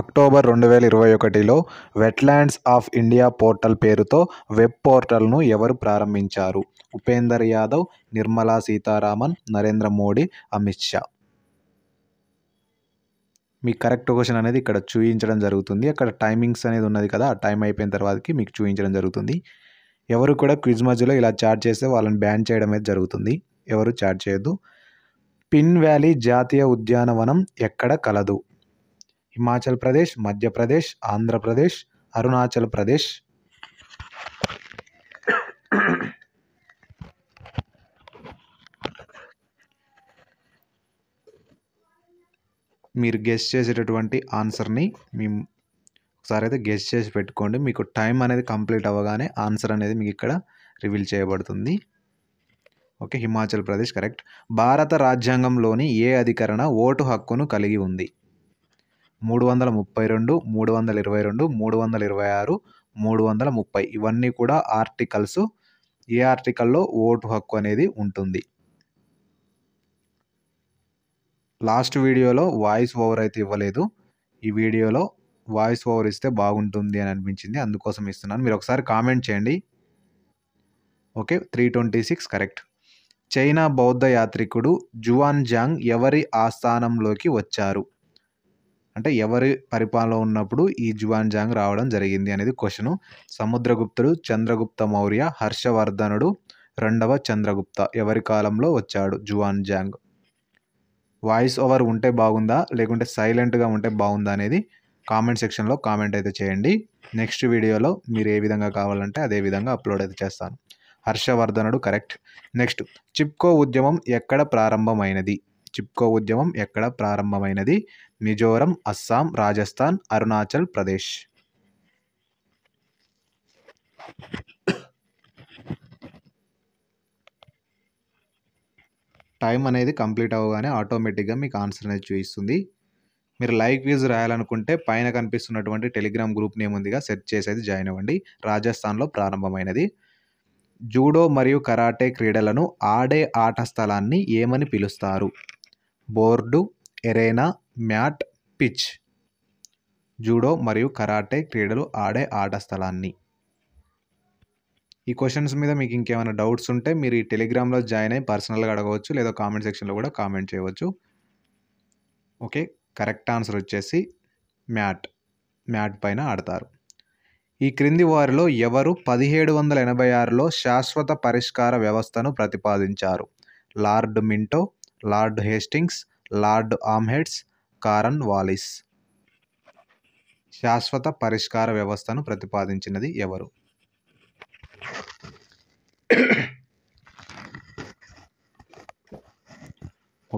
October రెండు వేల ఇరవై ఒకటిలో వెట్లాండ్స్ ఆఫ్ ఇండియా పోర్టల్ పేరుతో వెబ్ పోర్టల్ను ఎవరు ప్రారంభించారు ఉపేందర్ యాదవ్ నిర్మలా సీతారామన్ నరేంద్ర మోడీ అమిత్ షా మీకు కరెక్ట్ క్వశ్చన్ అనేది ఇక్కడ చూపించడం జరుగుతుంది అక్కడ టైమింగ్స్ అనేది ఉన్నది కదా ఆ టైం అయిపోయిన తర్వాతకి మీకు చూపించడం జరుగుతుంది ఎవరు కూడా క్విజ్ మధ్యలో ఇలా చాట్ చేస్తే వాళ్ళని బ్యాన్ చేయడం అనేది జరుగుతుంది ఎవరు చాట్ చేయొద్దు పిన్ వ్యాలీ జాతీయ ఉద్యానవనం ఎక్కడ కలదు హిమాచల్ ప్రదేశ్ మధ్యప్రదేశ్ ఆంధ్రప్రదేశ్ అరుణాచల్ ప్రదేశ్ మీరు గెస్ట్ చేసేటటువంటి ఆన్సర్ని మీ ఒకసారి అయితే గెస్ట్ చేసి పెట్టుకోండి మీకు టైం అనేది కంప్లీట్ అవ్వగానే ఆన్సర్ అనేది మీకు ఇక్కడ రివీల్ చేయబడుతుంది ఓకే హిమాచల్ ప్రదేశ్ కరెక్ట్ భారత రాజ్యాంగంలోని ఏ అధికరణ ఓటు హక్కును కలిగి ఉంది మూడు వందల ముప్పై రెండు మూడు వందల ఇరవై రెండు మూడు వందల ఇరవై ఆరు మూడు వందల ముప్పై ఇవన్నీ కూడా ఆర్టికల్స్ ఏ ఆర్టికల్లో ఓటు హక్కు అనేది ఉంటుంది లాస్ట్ వీడియోలో వాయిస్ ఓవర్ అయితే ఇవ్వలేదు ఈ వీడియోలో వాయిస్ ఓవర్ ఇస్తే బాగుంటుంది అని అనిపించింది అందుకోసం ఇస్తున్నాను మీరు ఒకసారి కామెంట్ చేయండి okay three twenty six correct China బౌద్ధ యాత్రికుడు జువాన్ జాంగ్ ఎవరి ఆస్థానంలోకి వచ్చారు అంటే ఎవరి పరిపాలన ఉన్నప్పుడు ఈ జువాన్జాంగ్ రావడం జరిగింది అనేది క్వశ్చన్ సముద్రగుప్తుడు చంద్రగుప్త మౌర్య హర్షవర్ధనుడు రెండవ చంద్రగుప్త ఎవరి కాలంలో వచ్చాడు జువాన్జాంగ్ వాయిస్ ఓవర్ ఉంటే బాగుందా లేకుంటే సైలెంట్గా ఉంటే బాగుందా అనేది కామెంట్ సెక్షన్లో కామెంట్ అయితే చేయండి నెక్స్ట్ వీడియోలో మీరు ఏ విధంగా కావాలంటే అదే విధంగా అప్లోడ్ అయితే చేస్తాను హర్షవర్ధనుడు కరెక్ట్ నెక్స్ట్ చిప్కో ఉద్యమం ఎక్కడ ప్రారంభమైనది చిప్కో ఉద్యమం ఎక్కడ ప్రారంభమైనది మిజోరం అస్సాం రాజస్థాన్ అరుణాచల్ ప్రదేశ్ టైం అనేది కంప్లీట్ అవ్వగానే ఆటోమేటిక్గా మీకు ఆన్సర్ అనేది చూపిస్తుంది మీరు లైక్ వ్యూజ్ రాయాలనుకుంటే పైన కనిపిస్తున్నటువంటి టెలిగ్రామ్ గ్రూప్ నేమ్ ఉందిగా సెర్చ్ చేసేది జాయిన్ అవ్వండి రాజస్థాన్లో ప్రారంభమైనది జూడో మరియు కరాటే క్రీడలను ఆడే ఆట స్థలాన్ని ఏమని పిలుస్తారు board arena mat pitch judo మరియు కరాటే క్రీడలు ఆడే ఆట స్థలాన్ని ఈ క్వశ్చన్స్ మీద మీకు ఇంకేమైనా డౌట్స్ ఉంటే మీరు ఈ టెలిగ్రామ్లో జాయిన్ అయ్యి పర్సనల్గా అడగవచ్చు లేదా కామెంట్ సెక్షన్లో కూడా కామెంట్ చేయవచ్చు ఓకే కరెక్ట్ ఆన్సర్ వచ్చేసి మ్యాట్ మ్యాట్ పైన ఆడతారు ఈ క్రింది వారిలో ఎవరు పదిహేడు వందల ఎనభై ఆరులో శాశ్వత పరిష్కార వ్యవస్థను ప్రతిపాదించారు Lord Minto Lord Hastings Lord Amherst Cornwallis శాశ్వత పరిష్కార వ్యవస్థను ప్రతిపాదించినది ఎవరు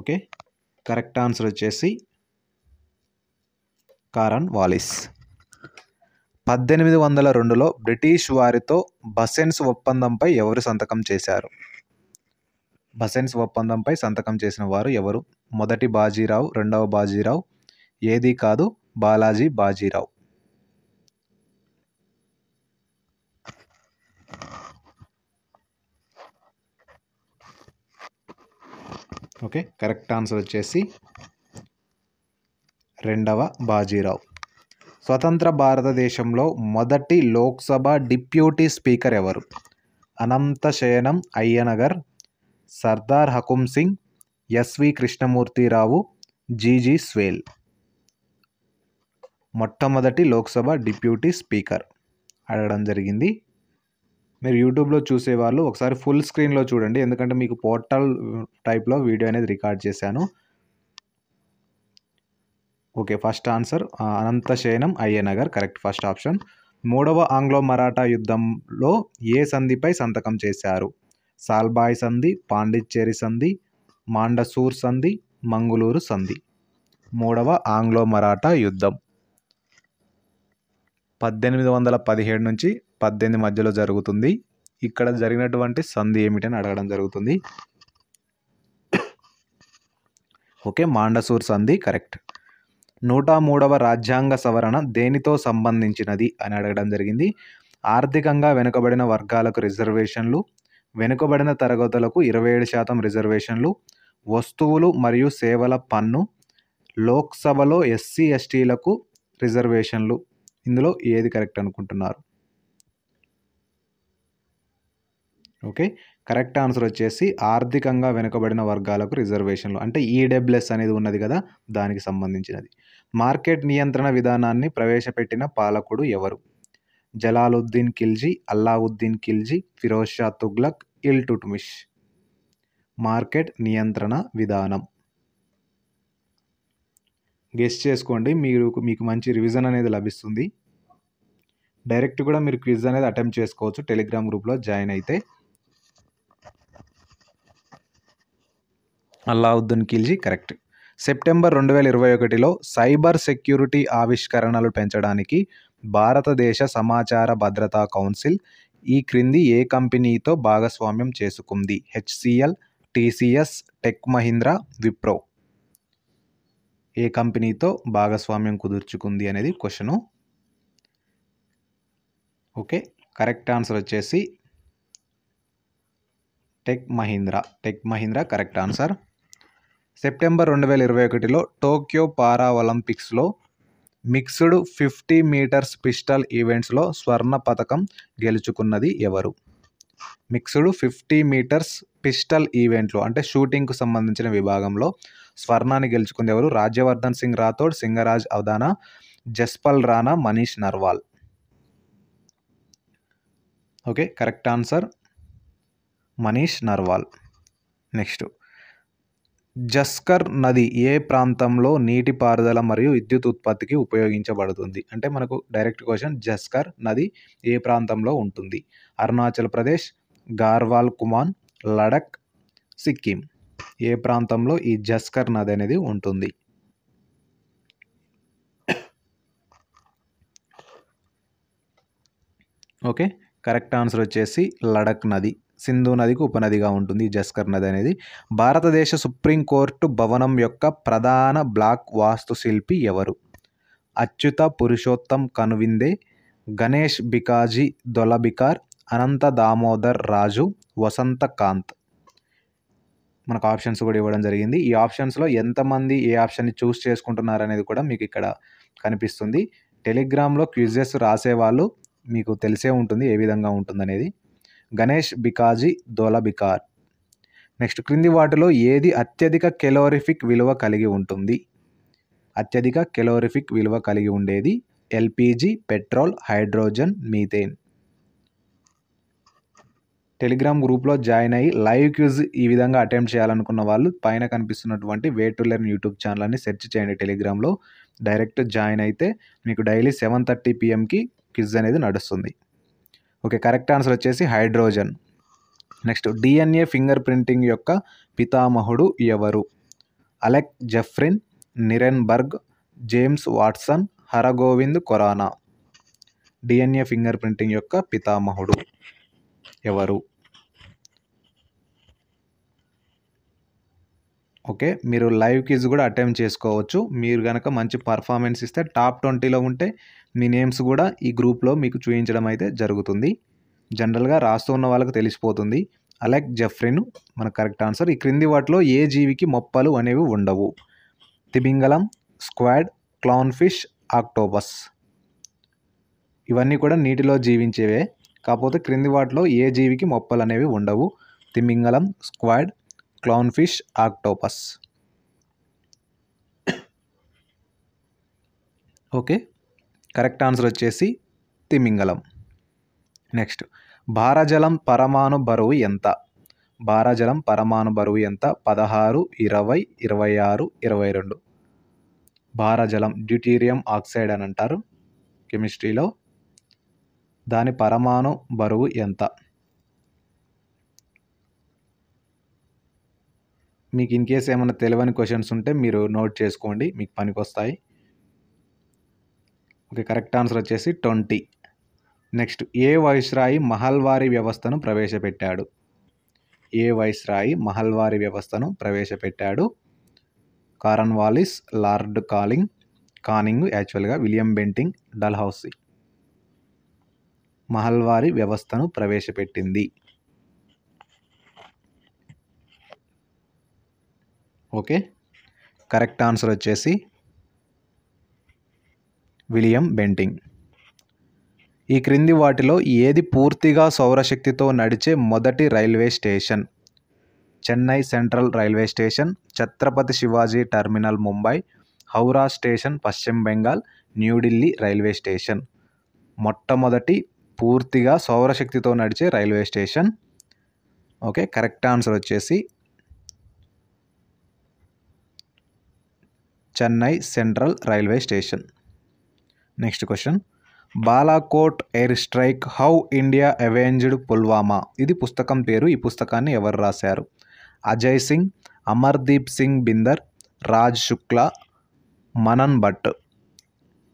ఓకే కరెక్ట్ ఆన్సర్ వచ్చేసి కారన్ వాలిస్ పద్దెనిమిది వందల రెండులో బ్రిటిష్ వారితో బసెన్స్ ఒప్పందంపై ఎవరు సంతకం చేశారు బసెన్స్ ఒప్పందంపై సంతకం చేసిన వారు ఎవరు మొదటి బాజీరావు రెండవ బాజీరావు ఏది కాదు Balaji Bajirao okay correct answer వచ్చేసి రెండవ బాజీరావు స్వతంత్ర భారతదేశంలో మొదటి లోక్సభ డిప్యూటీ స్పీకర్ ఎవరు అనంతశయనం అయ్యనగర్ సర్దార్ హకుమ్ సింగ్ ఎస్వి కృష్ణమూర్తిరావు జీజీ స్వేల్ మొట్టమొదటి లోక్సభ డిప్యూటీ స్పీకర్ అడగడం జరిగింది మీరు యూట్యూబ్లో చూసేవాళ్ళు ఒకసారి ఫుల్ స్క్రీన్లో చూడండి ఎందుకంటే మీకు పోర్టల్ టైప్లో వీడియో అనేది రికార్డ్ చేశాను okay first answer Ananthasayanam Ayyangar correct first option మూడవ ఆంగ్లో మరాఠా యుద్ధంలో ఏ సంధిపై సంతకం చేశారు సాల్బాయ్ సంధి పాండిచ్చేరి సంధి మాండసూర్ సంధి మంగుళూరు సంధి మూడవ ఆంగ్లో మరాఠా యుద్ధం పద్దెనిమిది వందల పదిహేడు నుంచి పద్దెనిమిది మధ్యలో జరుగుతుంది ఇక్కడ జరిగినటువంటి సంధి ఏమిటని అడగడం జరుగుతుంది ఓకే మాండసూర్ సంధి కరెక్ట్ నూట మూడవ రాజ్యాంగ సవరణ దేనితో సంబంధించినది అని అడగడం జరిగింది ఆర్థికంగా వెనుకబడిన వర్గాలకు రిజర్వేషన్లు వెనుకబడిన తరగతులకు ఇరవై ఏడు శాతం రిజర్వేషన్లు వస్తువులు మరియు సేవల పన్ను లోక్సభలో ఎస్సీ ఎస్టీలకు రిజర్వేషన్లు ఇందులో ఏది కరెక్ట్ అనుకుంటున్నారు ఓకే కరెక్ట్ ఆన్సర్ వచ్చేసి ఆర్థికంగా వెనుకబడిన వర్గాలకు రిజర్వేషన్లు అంటే ఈడబ్ల్యూఎస్ అనేది ఉన్నది కదా దానికి సంబంధించినది మార్కెట్ నియంత్రణ విధానాన్ని ప్రవేశపెట్టిన పాలకుడు ఎవరు జలాలుద్దీన్ ఖిల్జీ అల్లావుద్దీన్ ఖిల్జీ ఫిరోజ్ షా తుగ్లక్ ఇల్టుట్మిష్ మార్కెట్ నియంత్రణ విధానం గెస్ట్ చేసుకోండి మీరు మీకు మంచి రివిజన్ అనేది లభిస్తుంది డైరెక్ట్ కూడా మీరు క్విజ్ అనేది అటెంప్ట్ చేసుకోవచ్చు టెలిగ్రామ్ గ్రూప్లో జాయిన్ అయితే అల్లావుద్దీన్ ఖిల్జీ కరెక్ట్ సెప్టెంబర్ రెండు వేల ఇరవై ఒకటిలో సైబర్ సెక్యూరిటీ ఆవిష్కరణలు పెంచడానికి భారతదేశ సమాచార భద్రతా కౌన్సిల్ ఈ క్రింది ఏ కంపెనీతో భాగస్వామ్యం చేసుకుంది HCL TCS Tech Mahindra Wipro ఏ కంపెనీతో భాగస్వామ్యం కుదుర్చుకుంది అనేది క్వశ్చను ఓకే కరెక్ట్ ఆన్సర్ వచ్చేసి Tech Mahindra Tech Mahindra correct answer September రెండు వేల ఇరవై ఒకటిలో టోక్యో పారా ఒలింపిక్స్లో మిక్స్డ్ ఫిఫ్టీ మీటర్స్ పిస్టల్ ఈవెంట్స్లో స్వర్ణ పథకం గెలుచుకున్నది ఎవరు మిక్స్డ్ ఫిఫ్టీ మీటర్స్ పిస్టల్ ఈవెంట్లో అంటే షూటింగ్కు సంబంధించిన విభాగంలో స్వర్ణాన్ని గెలుచుకుంది ఎవరు Rajyavardhan Singh Rathore Singhraj Adhana Jaspal Rana Manish Narwal okay correct answer Manish Narwal next Zanskar నది ఏ ప్రాంతంలో నీటిపారుదల మరియు విద్యుత్ ఉత్పత్తికి ఉపయోగించబడుతుంది అంటే మనకు డైరెక్ట్ క్వశ్చన్ జస్కర్ నది ఏ ప్రాంతంలో ఉంటుంది అరుణాచల్ ప్రదేశ్ గార్వాల్ కుమాన్ లడక్ సిక్కిం ఏ ప్రాంతంలో ఈ జస్కర్ నది అనేది ఉంటుంది ఓకే కరెక్ట్ ఆన్సర్ వచ్చేసి లడక్ నది సింధు నదికి ఉపనదిగా ఉంటుంది జస్కర్ నది అనేది భారతదేశ సుప్రీంకోర్టు భవనం యొక్క ప్రధాన బ్లాక్ వాస్తుశిల్పి ఎవరు అచ్యుత పురుషోత్తం కనువిందే గణేష్ బికాజీ దొలబికార్ అనంత దామోదర్ రాజు వసంత కాంత్ మనకు ఆప్షన్స్ కూడా ఇవ్వడం జరిగింది ఈ ఆప్షన్స్లో ఎంతమంది ఏ ఆప్షన్ని చూస్ చేసుకుంటున్నారు అనేది కూడా మీకు ఇక్కడ కనిపిస్తుంది టెలిగ్రామ్లో క్విజెస్ రాసేవాళ్ళు మీకు తెలిసే ఉంటుంది ఏ విధంగా ఉంటుందనేది గణేష్ బికాజీ దోలబికార్ నెక్స్ట్ క్రింది వాటిలో ఏది అత్యధిక కెలోరిఫిక్ విలువ కలిగి ఉంటుంది అత్యధిక కెలోరిఫిక్ విలువ కలిగి ఉండేది LPG petrol hydrogen methane Telegram గ్రూప్లో జాయిన్ అయ్యి లైవ్ క్యూజ్ ఈ విధంగా అటెంప్ట్ చేయాలనుకున్న వాళ్ళు పైన కనిపిస్తున్నటువంటి వే టు లెర్న్ యూట్యూబ్ ఛానల్ని సెర్చ్ చేయండి టెలిగ్రామ్లో డైరెక్ట్ జాయిన్ అయితే మీకు డైలీ సెవెన్ థర్టీ పిఎంకి క్విజ్ అనేది నడుస్తుంది ఓకే కరెక్ట్ ఆన్సర్ వచ్చేసి hydrogen next DNA fingerprinting యొక్క పితామహుడు ఎవరు Alec Jeffreys Nirenberg James Watson Hargobind Khorana DNA fingerprinting యొక్క పితామహుడు ఎవరు ఓకే మీరు లైవ్ క్విజ్ కూడా అటెంప్ట్ చేసుకోవచ్చు మీరు కనుక మంచి పర్ఫార్మెన్స్ ఇస్తే టాప్ ట్వంటీలో ఉంటే మీ నేమ్స్ కూడా ఈ గ్రూప్లో మీకు చూపించడం అయితే జరుగుతుంది జనరల్గా రాస్తూ ఉన్న వాళ్ళకి తెలిసిపోతుంది అలెక్ జెఫ్రిన్ మన కరెక్ట్ ఆన్సర్ ఈ క్రింది వాటిలో ఏ జీవికి మొప్పలు అనేవి ఉండవు తిమింగలం స్క్వాడ్ క్లౌన్ ఫిష్ ఆక్టోబస్ ఇవన్నీ కూడా నీటిలో జీవించేవే కాకపోతే క్రింది వాటిలో ఏ జీవికి మొప్పలు అనేవి ఉండవు తిమింగలం squid clownfish octopus okay correct answer వచ్చేసి తిమింగలం నెక్స్ట్ భారజలం పరమాణు బరువు ఎంత భారజలం పరమాణు బరువు ఎంత పదహారు ఇరవై ఇరవై ఆరు ఇరవై రెండు భారజలం డ్యూటీరియం ఆక్సైడ్ అని అంటారు కెమిస్ట్రీలో దాని పరమాణు బరువు ఎంత మీకు ఇన్ కేస్ ఏమైనా తెలియని క్వశ్చన్స్ ఉంటే మీరు నోట్ చేసుకోండి మీకు పనికొస్తాయి ఓకే కరెక్ట్ ఆన్సర్ వచ్చేసి ట్వంటీ నెక్స్ట్ ఏ వైస్రాయి మహల్వారి వ్యవస్థను ప్రవేశపెట్టాడు ఏ వైస్రాయి మహల్వారి వ్యవస్థను ప్రవేశపెట్టాడు కారన్ వాలిస్ లార్డ్ కాలింగ్ కానింగ్ యాక్చువల్గా విలియం బెంటింగ్ డల్హౌసీ మహల్వారి వ్యవస్థను ప్రవేశపెట్టింది ఓకే కరెక్ట్ ఆన్సర్ వచ్చేసి విలియం బెంటింగ్ ఈ క్రింది వాటిలో ఏది పూర్తిగా సౌరశక్తితో నడిచే మొదటి railway station Chennai central railway station Chhatrapati Shivaji terminal Mumbai Howrah station పశ్చిమ బెంగాల్ న్యూఢిల్లీ రైల్వే స్టేషన్ మొట్టమొదటి పూర్తిగా సౌరశక్తితో నడిచే railway station okay correct answer వచ్చేసి Chennai central railway station next question Balakot air strike how India avenged Pulwama ఇది పుస్తకం పేరు ఈ పుస్తకాన్ని ఎవరు రాశారు Ajay Singh Amardeep Singh Bindar Raj Shukla Manan Bhatt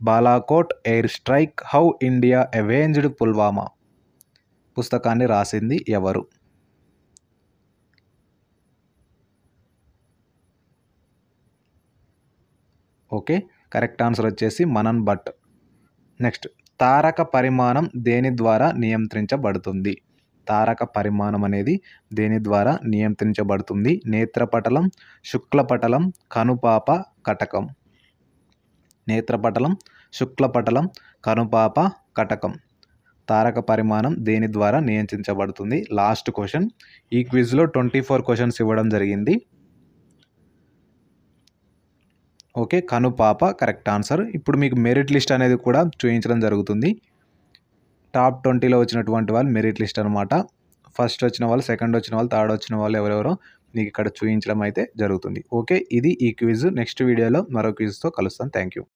Balakot air strike how India avenged Pulwama పుస్తకాన్ని రాసింది ఎవరు ఓకే కరెక్ట్ ఆన్సర్ వచ్చేసి మనన్ భట్ నెక్స్ట్ తారక పరిమాణం దేని ద్వారా నియంత్రించబడుతుంది తారక పరిమాణం అనేది దేని ద్వారా నియంత్రించబడుతుంది నేత్రపటలం శుక్లపటలం కనుపాప కటకం నేత్రపటలం శుక్లపటలం కనుపాప కటకం తారక పరిమాణం దేని ద్వారా నియంత్రించబడుతుంది లాస్ట్ క్వశ్చన్ ఈ క్విజ్లో ట్వంటీ ఫోర్ క్వశ్చన్స్ ఇవ్వడం జరిగింది ఓకే కనుపాప కరెక్ట్ ఆన్సర్ ఇప్పుడు మీకు మెరిట్ లిస్ట్ అనేది కూడా చూపించడం జరుగుతుంది టాప్ ట్వంటీలో వచ్చినటువంటి వాళ్ళు మెరిట్ లిస్ట్ అనమాట ఫస్ట్ వచ్చిన వాళ్ళు సెకండ్ వచ్చిన వాళ్ళు థర్డ్ వచ్చిన వాళ్ళు ఎవరెవరో మీకు ఇక్కడ చూపించడం అయితే జరుగుతుంది ఓకే ఇది ఈ క్విజ్ నెక్స్ట్ వీడియోలో మరో క్విజ్తో కలుస్తాను థ్యాంక్ యూ